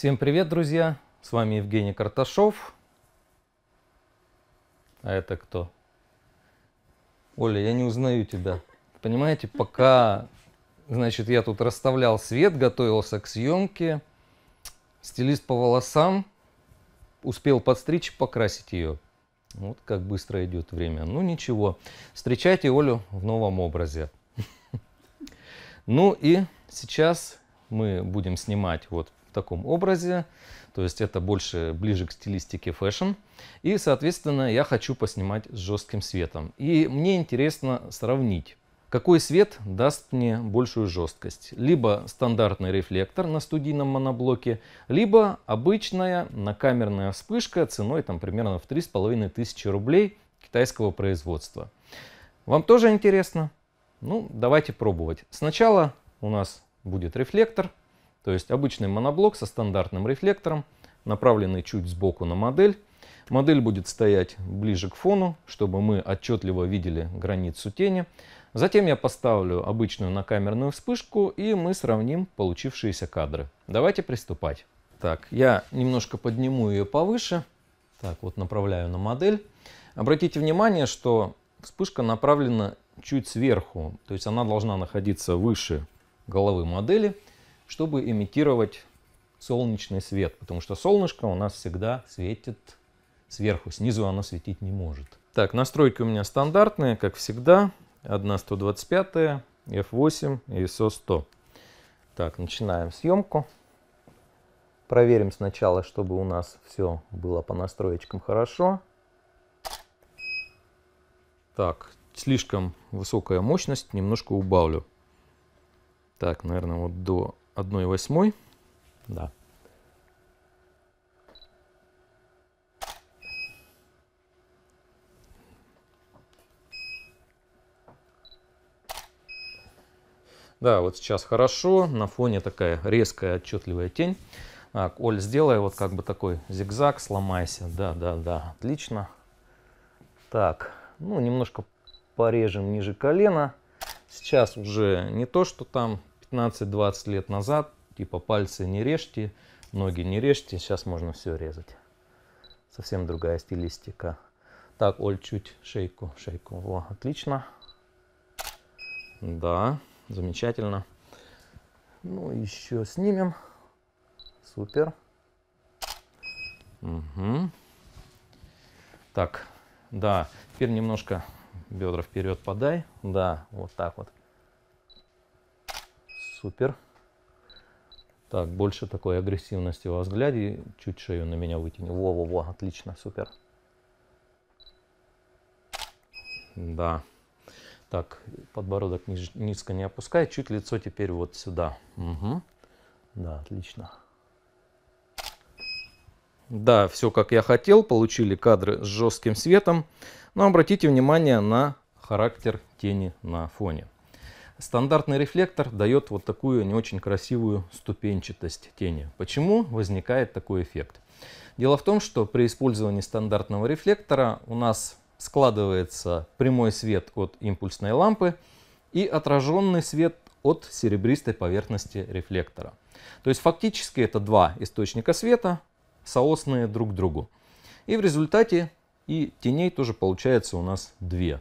Всем привет, друзья! С вами Евгений Карташов. А это кто? Оля, я не узнаю тебя. Понимаете, пока, значит, я тут расставлял свет, готовился к съемке, стилист по волосам успел подстричь, и покрасить ее. Вот как быстро идет время. Ну ничего, встречайте Олю в новом образе. Ну и сейчас мы будем снимать вот в таком образе. То есть это больше ближе к стилистике фэшн. И, соответственно, я хочу поснимать с жестким светом. И мне интересно сравнить, какой свет даст мне большую жесткость. Либо стандартный рефлектор на студийном моноблоке, либо обычная накамерная вспышка ценой там, примерно в 3500 рублей китайского производства. Вам тоже интересно? Ну, давайте пробовать. Сначала у нас будет рефлектор – то есть обычный моноблок со стандартным рефлектором, направленный чуть сбоку на модель. Модель будет стоять ближе к фону, чтобы мы отчетливо видели границу тени. Затем я поставлю обычную накамерную вспышку и мы сравним получившиеся кадры. Давайте приступать. Так, я немножко подниму ее повыше. Так, вот направляю на модель. Обратите внимание, что вспышка направлена чуть сверху, то есть она должна находиться выше головы модели чтобы имитировать солнечный свет, потому что солнышко у нас всегда светит сверху, снизу оно светить не может. Так, настройки у меня стандартные, как всегда, 1 125, F8 ISO 100. Так, начинаем съемку. Проверим сначала, чтобы у нас все было по настроечкам хорошо. Так, слишком высокая мощность, немножко убавлю. Так, наверное, вот до одной восьмой. Да. Да, вот сейчас хорошо, на фоне такая резкая отчетливая тень. Так, Оль сделай вот как бы такой зигзаг, сломайся. Да, да, да, отлично. Так, ну немножко порежем ниже колена. Сейчас уже не то, что там 15-20 лет назад, типа пальцы не режьте, ноги не режьте, сейчас можно все резать. Совсем другая стилистика. Так, Оль, чуть шейку, шейку. Во, отлично. Да, замечательно. Ну, еще снимем. Супер. Угу. Так, да, теперь немножко бедра вперед подай. Да, вот так вот. Супер. Так, больше такой агрессивности во взгляде. Чуть шею на меня вытяни. Во-во-во, отлично, супер. Да. Так, подбородок ниж, низко не опускай. Чуть лицо теперь вот сюда. Угу. Да, отлично. Да, все как я хотел. Получили кадры с жестким светом. Но обратите внимание на характер тени на фоне. Стандартный рефлектор дает вот такую не очень красивую ступенчатость тени. Почему возникает такой эффект? Дело в том, что при использовании стандартного рефлектора у нас складывается прямой свет от импульсной лампы и отраженный свет от серебристой поверхности рефлектора. То есть фактически это два источника света, соосные друг к другу. И в результате и теней тоже получается у нас две.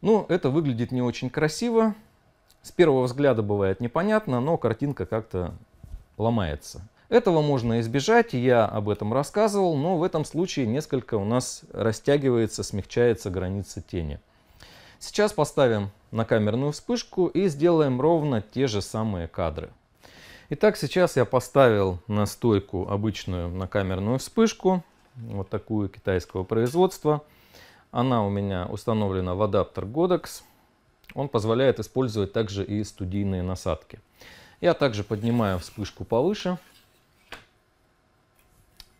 Ну, это выглядит не очень красиво, с первого взгляда бывает непонятно, но картинка как-то ломается. Этого можно избежать, я об этом рассказывал, но в этом случае несколько у нас растягивается, смягчается граница тени. Сейчас поставим на камерную вспышку и сделаем ровно те же самые кадры. Итак, сейчас я поставил на стойку обычную на камерную вспышку, вот такую китайского производства. Она у меня установлена в адаптер Godox. Он позволяет использовать также и студийные насадки. Я также поднимаю вспышку повыше,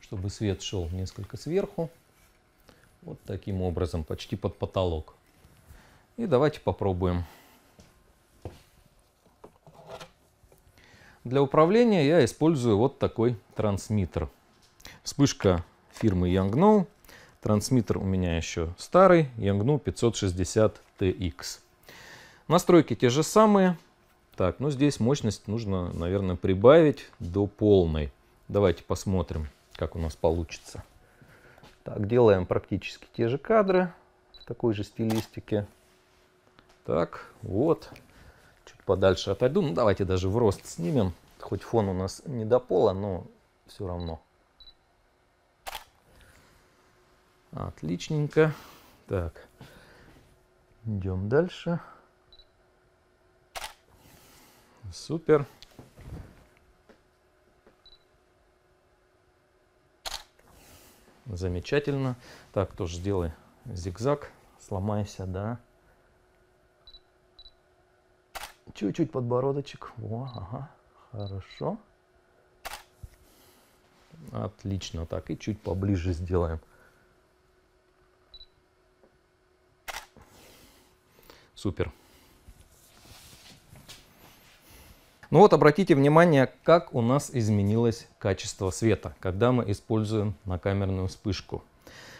чтобы свет шел несколько сверху. Вот таким образом, почти под потолок. И давайте попробуем. Для управления я использую вот такой трансмиттер. Вспышка фирмы Yangnu. Трансмиттер у меня еще старый, Yangnu 560TX. Настройки те же самые. Так, ну здесь мощность нужно, наверное, прибавить до полной. Давайте посмотрим, как у нас получится. Так, делаем практически те же кадры в такой же стилистике. Так, вот. Чуть подальше отойду. Ну, давайте даже в рост снимем. Хоть фон у нас не до пола, но все равно. Отличненько. Так, идем дальше. Дальше. Супер. Замечательно. Так, тоже сделай зигзаг. Сломайся, да. Чуть-чуть подбородочек. Во, ага, хорошо. Отлично. Так, и чуть поближе сделаем. Супер. Ну вот обратите внимание, как у нас изменилось качество света, когда мы используем накамерную вспышку.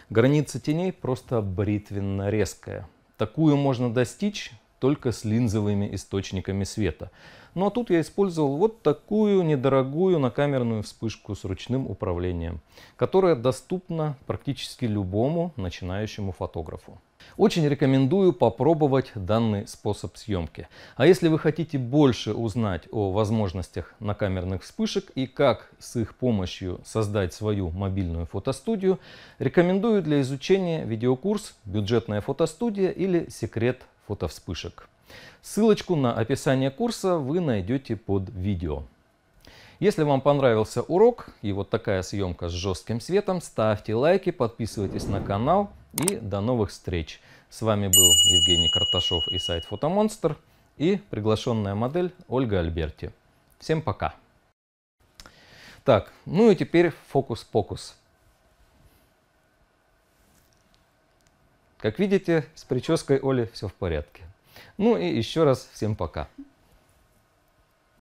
Граница теней просто бритвенно резкая. Такую можно достичь только с линзовыми источниками света. Ну а тут я использовал вот такую недорогую накамерную вспышку с ручным управлением, которая доступна практически любому начинающему фотографу. Очень рекомендую попробовать данный способ съемки. А если вы хотите больше узнать о возможностях накамерных вспышек и как с их помощью создать свою мобильную фотостудию, рекомендую для изучения видеокурс «Бюджетная фотостудия» или «Секрет фото вспышек. Ссылочку на описание курса вы найдете под видео. Если вам понравился урок и вот такая съемка с жестким светом, ставьте лайки, подписывайтесь на канал и до новых встреч. С вами был Евгений Карташов и сайт Фотомонстр и приглашенная модель Ольга Альберти. Всем пока! Так, ну и теперь фокус-покус. Как видите, с прической Оли все в порядке. Ну и еще раз всем пока.